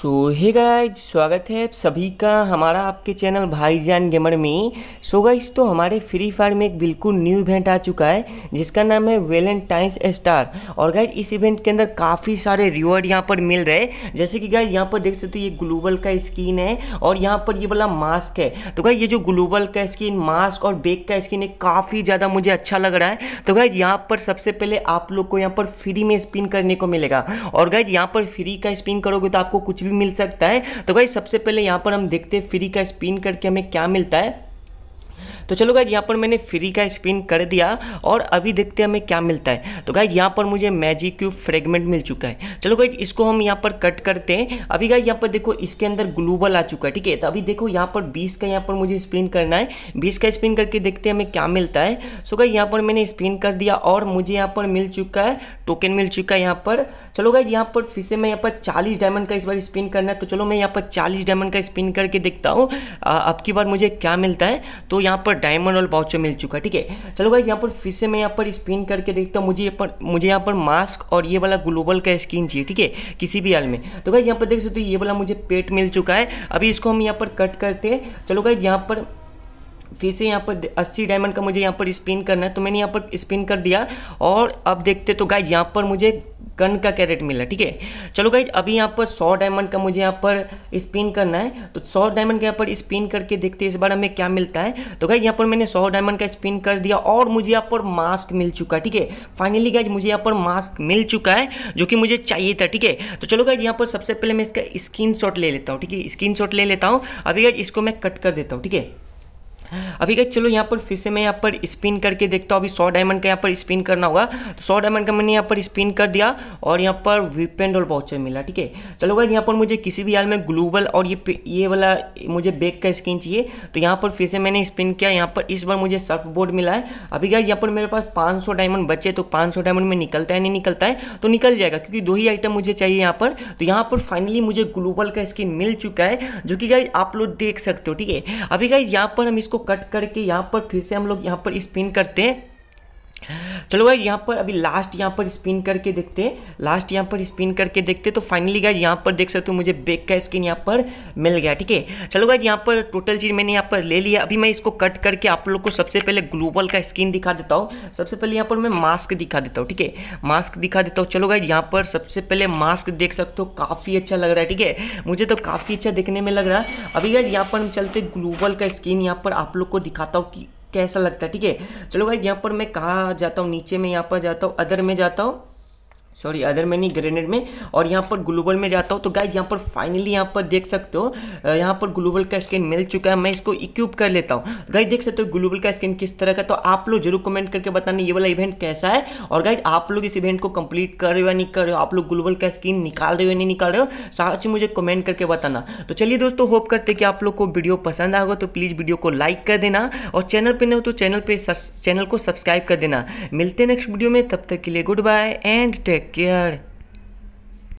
सो hey guys स्वागत है सभी का हमारा आपके चैनल भाईजान गेमर में सो so गाइज तो हमारे फ्री फायर में एक बिल्कुल न्यू इवेंट आ चुका है जिसका नाम है वेलेंटाइंस स्टार और गाइज इस इवेंट के अंदर काफ़ी सारे रिवॉर्ड यहाँ पर मिल रहे जैसे कि गाइज यहाँ पर देख सकते हो ये ग्लोबल का स्किन है और यहाँ पर ये वाला मास्क है तो गाइज ये जो ग्लोबल का स्किन मास्क और बेग का स्किन है काफ़ी ज़्यादा मुझे अच्छा लग रहा है तो गाइज यहाँ पर सबसे पहले आप लोग को यहाँ पर फ्री में स्पिन करने को मिलेगा और गाइज यहाँ पर फ्री का स्पिन करोगे तो आपको कुछ भी भी मिल सकता है तो भाई सबसे पहले यहाँ पर हम देखते हैं फ्री का स्पिन करके हमें क्या मिलता है तो चलो गाइज यहाँ पर मैंने फ्री का स्पिन कर दिया और अभी देखते हैं हमें क्या मिलता है तो गाइज यहाँ पर मुझे मैजिक क्यूब फ्रेगमेंट मिल चुका है चलो गाइज इसको हम यहाँ पर कट करते हैं अभी गाइज यहाँ पर देखो इसके अंदर ग्लूबल आ चुका है ठीक है तो अभी देखो यहाँ पर 20 का यहाँ पर मुझे स्पिन करना है बीस का स्पिन करके देखते हैं हमें क्या मिलता है सो गाइज यहाँ पर मैंने स्पिन कर दिया और मुझे यहाँ पर मिल चुका है टोकन मिल चुका है यहाँ पर चलो गाइज यहाँ पर फिर से मैं यहाँ पर चालीस डायमंड का इस बार स्पिन करना है तो चलो मैं यहाँ पर चालीस डायमंड का स्पिन करके देखता हूँ अब की बार मुझे क्या मिलता है तो यहाँ पर डायमंड और बाउचर मिल चुका है ठीक है चलो गाइज यहाँ पर फिर से मैं यहाँ पर स्पिन करके देखता हूँ मुझे यहाँ पर मुझे यहाँ पर मास्क और ये वाला ग्लोबल का स्किन चाहिए ठीक है किसी भी हाल में तो गाइज यहाँ पर देख सकते हो ये वाला मुझे पेट मिल चुका है अभी इसको हम यहाँ पर कट करते हैं चलो गाइज यहाँ पर फिर से यहाँ पर अस्सी डायमंड का मुझे यहाँ पर स्पिन करना है तो मैंने यहाँ पर स्पिन कर दिया और अब देखते तो गाइज यहाँ पर मुझे गन का कैरेट मिला ठीक है चलो गाइज अभी यहाँ पर सौ डायमंड का मुझे यहाँ पर स्पिन करना है तो सौ डायमंड का यहाँ पर स्पिन करके देखते हैं इस बार हमें क्या मिलता है तो गाइज यहाँ पर मैंने सौ डायमंड का स्पिन कर दिया और मुझे यहाँ पर मास्क मिल चुका है ठीक है फाइनली गाइज मुझे यहाँ पर मास्क मिल चुका है जो कि मुझे चाहिए था ठीक है तो चलो गाइज यहाँ पर सबसे पहले मैं इसका स्क्रीन ले लेता हूँ ठीक है स्क्रीन ले लेता हूँ अभी गाइज इसको मैं कट कर देता हूँ ठीक है अभी क्या चलो यहाँ पर फिर से मैं यहाँ पर स्पिन करके देखता हूँ अभी सौ डायमंड का यहाँ पर स्पिन करना होगा तो सौ डायमंड का मैंने यहाँ पर स्पिन कर दिया और यहाँ पर वीपेंड और वाउचर मिला ठीक है चलो गाइज यहाँ पर मुझे किसी भी हाल में ग्लोबल और ये ये वाला मुझे बेग का स्किन चाहिए तो यहाँ पर फिर से मैंने स्पिन किया यहाँ पर इस बार मुझे सर्फ बोर्ड मिला है अभी गाइज यहाँ पर मेरे पास पाँच डायमंड बचे तो पाँच डायमंड में निकलता है नहीं निकलता है तो निकल जाएगा क्योंकि दो ही आइटम मुझे चाहिए यहाँ पर तो यहाँ पर फाइनली मुझे ग्लोबल का स्किन मिल चुका है जो कि गाइज आप लोग देख सकते हो ठीक है अभी गाइज यहाँ पर हम इसको कट करके यहाँ पर फिर से हम लोग यहाँ पर स्पिन करते हैं चलो भाई यहाँ पर अभी लास्ट यहाँ पर स्पिन करके देखते हैं लास्ट यहाँ पर स्पिन करके देखते तो फाइनली गाइज यहाँ पर देख सकते हो मुझे बेक का स्किन यहाँ पर मिल गया ठीक है चलो गाइज यहाँ पर टोटल चीज़ मैंने यहाँ पर ले लिया अभी मैं इसको कट करके आप लोग को सबसे पहले ग्लोबल का स्किन दिखा देता हूँ सबसे पहले यहाँ पर मैं मास्क दिखा देता हूँ ठीक है मास्क दिखा देता हूँ चलो गाइज यहाँ पर सबसे पहले मास्क देख सकते हो काफ़ी अच्छा लग रहा है ठीक है मुझे तो काफ़ी अच्छा देखने में लग रहा है अभी गाइज यहाँ पर हम चलते ग्लोबल का स्किन यहाँ पर आप लोग को दिखाता हूँ कि कैसा लगता है ठीक है चलो भाई यहाँ पर मैं कहा जाता हूँ नीचे में यहाँ पर जाता हूँ अदर में जाता हूँ सॉरी अदर में नहीं ग्रेनेड में और यहाँ पर ग्लोबल में जाता हूँ तो गाइज यहाँ पर फाइनली यहाँ पर देख सकते हो यहाँ पर ग्लोबल का स्किन मिल चुका है मैं इसको इक्यूब कर लेता हूँ गाइज देख सकते हो ग्लोबल का स्किन किस तरह का तो आप लोग जरूर कमेंट करके बताना ये वाला इवेंट कैसा है और गाइज आप लोग इस इवेंट को कम्प्लीट कर रहे हो या नहीं कर रहे हो आप लोग ग्लोबल का स्किन निकाल रहे हो या नहीं निकाल रहे हो सारा चीज़ मुझे कमेंट करके बताना तो चलिए दोस्तों होप करते कि आप लोग को वीडियो पसंद आएगा तो प्लीज़ वीडियो को लाइक कर देना और चैनल पर नहीं हो तो चैनल पर चैनल को सब्सक्राइब कर देना मिलते हैं नेक्स्ट वीडियो में तब तक के लिए good bye and take chequear